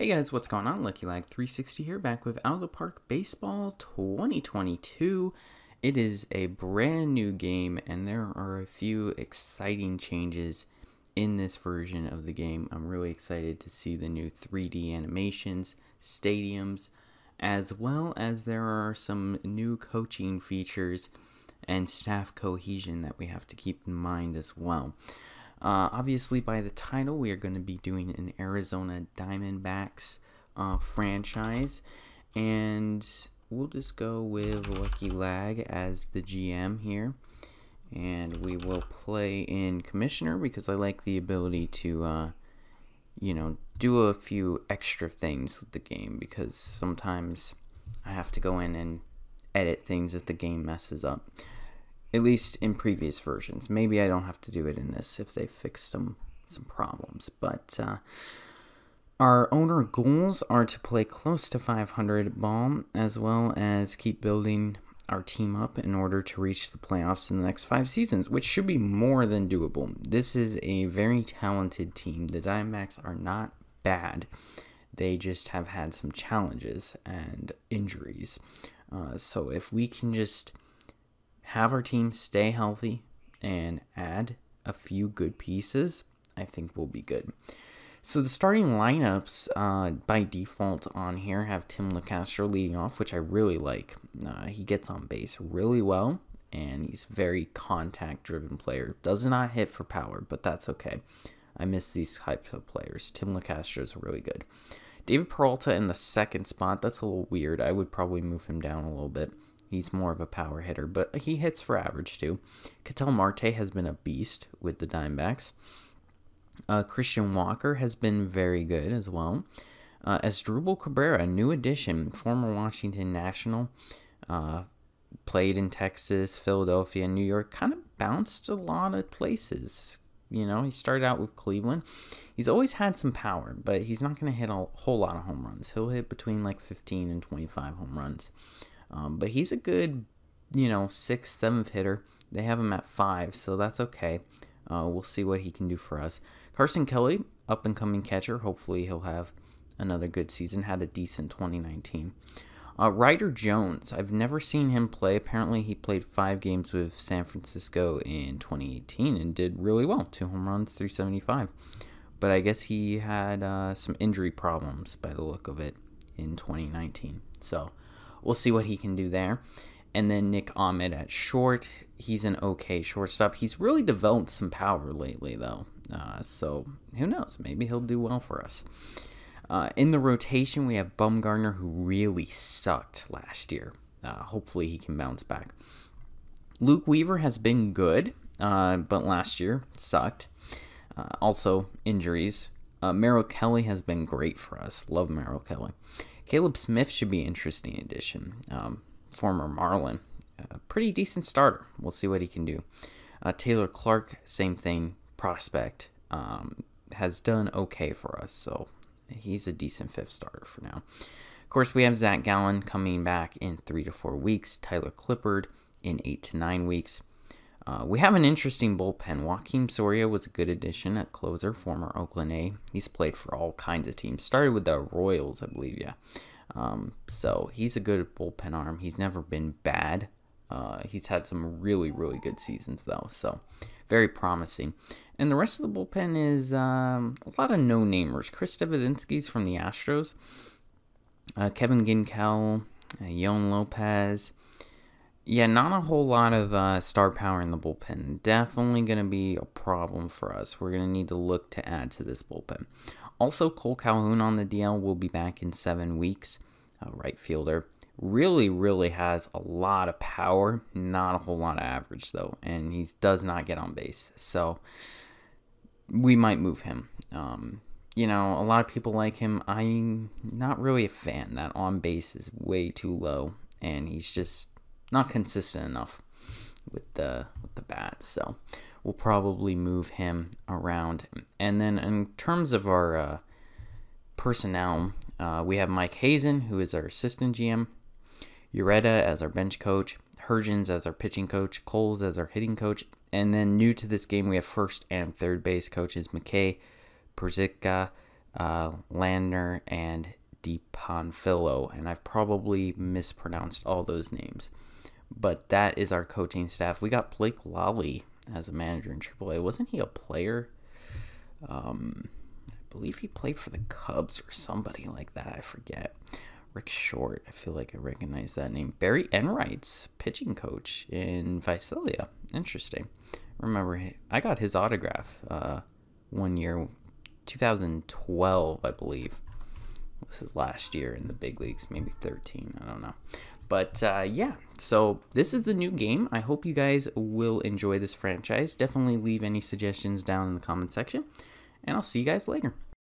Hey guys, what's going on? Lucky Lag 360 here, back with Out of the Park Baseball 2022. It is a brand new game, and there are a few exciting changes in this version of the game. I'm really excited to see the new 3D animations, stadiums, as well as there are some new coaching features and staff cohesion that we have to keep in mind as well. Uh, obviously, by the title, we are going to be doing an Arizona Diamondbacks uh, franchise, and we'll just go with Lucky Lag as the GM here. And we will play in Commissioner because I like the ability to, uh, you know, do a few extra things with the game because sometimes I have to go in and edit things if the game messes up at least in previous versions. Maybe I don't have to do it in this if they fix some some problems, but uh, our owner goals are to play close to 500 ball as well as keep building our team up in order to reach the playoffs in the next five seasons, which should be more than doable. This is a very talented team. The Diamondbacks are not bad. They just have had some challenges and injuries. Uh, so if we can just – have our team stay healthy and add a few good pieces, I think we'll be good. So the starting lineups uh, by default on here have Tim LaCastro leading off, which I really like. Uh, he gets on base really well, and he's very contact-driven player. Does not hit for power, but that's okay. I miss these types of players. Tim LaCastro is really good. David Peralta in the second spot. That's a little weird. I would probably move him down a little bit. He's more of a power hitter, but he hits for average too. Cattell Marte has been a beast with the Dimebacks. Uh, Christian Walker has been very good as well. Uh, Asdrubal Cabrera, new addition, former Washington National, uh, played in Texas, Philadelphia, New York, kind of bounced a lot of places. You know, he started out with Cleveland. He's always had some power, but he's not going to hit a whole lot of home runs. He'll hit between like 15 and 25 home runs. Um, but he's a good, you know, sixth, seventh hitter. They have him at five, so that's okay. Uh, we'll see what he can do for us. Carson Kelly, up and coming catcher. Hopefully, he'll have another good season. Had a decent 2019. Uh, Ryder Jones, I've never seen him play. Apparently, he played five games with San Francisco in 2018 and did really well. Two home runs, 375. But I guess he had uh, some injury problems by the look of it in 2019. So we'll see what he can do there. And then Nick Ahmed at short. He's an okay shortstop. He's really developed some power lately, though. Uh, so who knows? Maybe he'll do well for us. Uh, in the rotation, we have Bumgarner, who really sucked last year. Uh, hopefully, he can bounce back. Luke Weaver has been good, uh, but last year sucked. Uh, also, injuries. Uh, Merrill Kelly has been great for us. Love Merrill Kelly. Caleb Smith should be an interesting addition. Um, former Marlin, a pretty decent starter. We'll see what he can do. Uh, Taylor Clark, same thing, prospect, um, has done okay for us, so he's a decent fifth starter for now. Of course, we have Zach Gallen coming back in three to four weeks, Tyler Clippard in eight to nine weeks. Uh, we have an interesting bullpen. Joaquim Soria was a good addition at closer, former Oakland A. He's played for all kinds of teams. Started with the Royals, I believe, yeah. Um, so he's a good bullpen arm. He's never been bad. Uh, he's had some really, really good seasons, though. So very promising. And the rest of the bullpen is um, a lot of no namers. Chris Davidinsky's from the Astros, uh, Kevin Ginkel, uh, Yon Lopez, yeah, not a whole lot of uh, star power in the bullpen. Definitely going to be a problem for us. We're going to need to look to add to this bullpen. Also, Cole Calhoun on the DL will be back in seven weeks. Uh, right fielder. Really, really has a lot of power. Not a whole lot of average, though. And he does not get on base. So we might move him. Um, you know, a lot of people like him. I'm not really a fan. That on base is way too low. And he's just not consistent enough with the with the bat. So we'll probably move him around. And then in terms of our uh, personnel, uh, we have Mike Hazen, who is our assistant GM, Ureta as our bench coach, Hergens as our pitching coach, Coles as our hitting coach, and then new to this game, we have first and third base coaches McKay, Perzicka, uh, Landner, and DiPonfillo. And I've probably mispronounced all those names. But that is our coaching staff. We got Blake Lolly as a manager in AAA. Wasn't he a player? Um, I believe he played for the Cubs or somebody like that. I forget. Rick Short. I feel like I recognize that name. Barry Enright's pitching coach in Visalia. Interesting. Remember, I got his autograph uh, one year, 2012, I believe. This is last year in the big leagues, maybe 13. I don't know. But uh, yeah, so this is the new game. I hope you guys will enjoy this franchise. Definitely leave any suggestions down in the comment section, and I'll see you guys later.